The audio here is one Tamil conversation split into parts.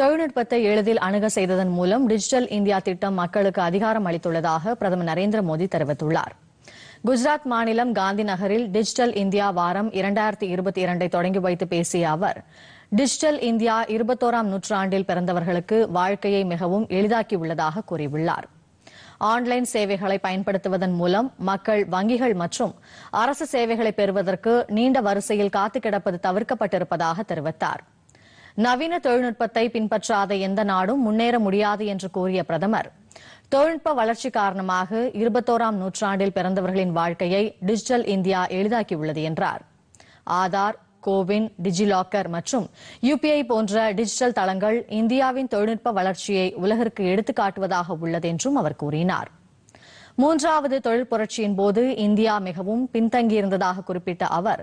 தொழில்நுட்பத்தை எளிதில் அணுக செய்ததன் மூலம் டிஜிட்டல் இந்தியா திட்டம் மக்களுக்கு அதிகாரம் அளித்துள்ளதாக பிரதமர் நரேந்திர மோடி தெரிவித்துள்ளார் குஜராத் மாநிலம் காந்திநகரில் டிஜிட்டல் இந்தியா வாரம் இரண்டாயிரத்தி இருபத்தி இரண்டை தொடங்கி வைத்து பேசிய அவர் டிஜிட்டல் இந்தியா இருபத்தோராம் நூற்றாண்டில் பிறந்தவர்களுக்கு வாழ்க்கையை மிகவும் எளிதாக்கியுள்ளதாக கூறியுள்ளார் ஆன்லைன் சேவைகளை பயன்படுத்துவதன் மூலம் மக்கள் வங்கிகள் மற்றும் அரசு சேவைகளை பெறுவதற்கு நீண்ட வரிசையில் காத்து கிடப்பது தவிர்க்கப்பட்டிருப்பதாக தெரிவித்தாா் நவீன தொழில்நுட்பத்தை பின்பற்றாத எந்த நாடும் முன்னேற முடியாது என்று கூறிய பிரதமர் தொழில்நுட்ப வளர்ச்சி காரணமாக இருபத்தோராம் நூற்றாண்டில் பிறந்தவர்களின் வாழ்க்கையை டிஜிட்டல் இந்தியா எளிதாக்கியுள்ளது என்றார் ஆதார் கோவின் டிஜிலாக்கர் மற்றும் யுபிஐ போன்ற டிஜிட்டல் தளங்கள் இந்தியாவின் தொழில்நுட்ப வளர்ச்சியை உலகிற்கு எடுத்துக்காட்டுவதாக உள்ளது என்றும் அவர் கூறினார் மூன்றாவது தொழில் புரட்சியின் போது இந்தியா மிகவும் பின்தங்கியிருந்ததாக குறிப்பிட்ட அவர்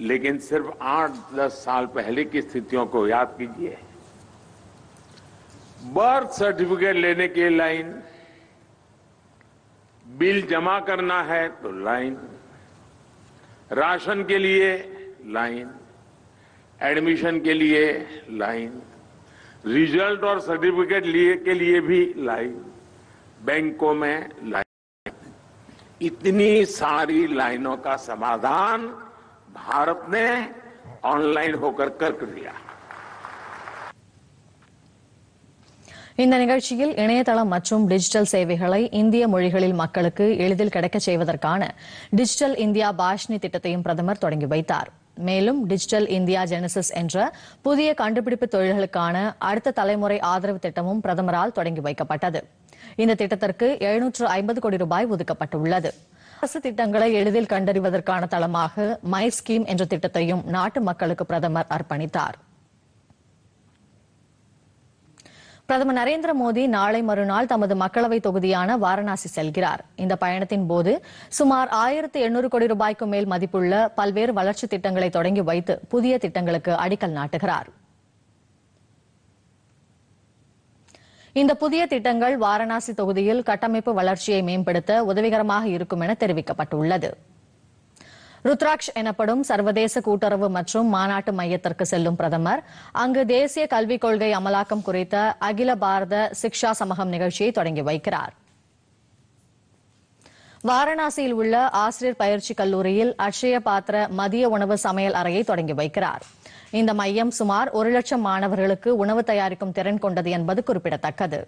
लेकिन सिर्फ आठ दस साल पहले की स्थितियों को याद कीजिए बर्थ सर्टिफिकेट लेने के लाइन बिल जमा करना है तो लाइन राशन के लिए लाइन एडमिशन के लिए लाइन रिजल्ट और सर्टिफिकेट लिए के लिए भी लाइन बैंकों में लाइन इतनी सारी लाइनों का समाधान भारत ने ऑनलाइन होकर कर दिया இந்த நிகழ்ச்சியில் இணையதளம் மற்றும் டிஜிட்டல் சேவைகளை இந்திய மொழிகளில் மக்களுக்கு எளிதில் கிடைக்கச் செய்வதற்கான டிஜிட்டல் இந்தியா பாஷ்னி திட்டத்தையும் பிரதமர் தொடங்கி வைத்தார் மேலும் டிஜிட்டல் இந்தியா ஜெனசிஸ் என்ற புதிய கண்டுபிடிப்பு தொழில்களுக்கான அடுத்த தலைமுறை ஆதரவு திட்டமும் பிரதமரால் தொடங்கி வைக்கப்பட்டது இந்த திட்டத்திற்கு எழுநூற்று ஐம்பது கோடி ரூபாய் ஒதுக்கப்பட்டுள்ளது அரசு திட்டங்களை எளிதில் கண்டறிவதற்கான தளமாக மை ஸ்கீம் என்ற திட்டத்தையும் நாட்டு மக்களுக்கு பிரதமர் அர்ப்பணித்தார் பிரதமர் நரேந்திர மோடி நாளை மறுநாள் தமது மக்களவை தொகுதியான வாரணாசி செல்கிறார் இந்த பயணத்தின் போது சுமார் ஆயிரத்து எண்ணூறு கோடி ரூபாய்க்கும் மேல் மதிப்புள்ள பல்வேறு வளர்ச்சித் திட்டங்களை தொடங்கி வைத்து புதிய திட்டங்களுக்கு அடிக்கல் நாட்டுகிறாா் இந்த புதிய திட்டங்கள் வாரணாசி தொகுதியில் கட்டமைப்பு வளர்ச்சியை மேம்படுத்த உதவிகரமாக இருக்கும் என தெரிவிக்கப்பட்டுள்ளது ருத்ராக்ஷ் எனப்படும் சர்வதேச கூட்டுறவு மற்றும் மாநாட்டு மையத்திற்கு செல்லும் பிரதமர் அங்கு தேசிய கல்விக் கொள்கை அமலாக்கம் குறித்த அகில பாரத சிக்ஷா சமகம் நிகழ்ச்சியை தொடங்கி வைக்கிறார் வாரணாசியில் உள்ள ஆசிரியர் பயிற்சி கல்லூரியில் அட்சய பாத்திர மதிய உணவு சமையல் அறையை தொடங்கி வைக்கிறார் இந்த மையம் சுமார் ஒரு லட்சம் மாணவர்களுக்கு உணவு தயாரிக்கும் திறன் கொண்டது என்பது குறிப்பிடத்தக்கது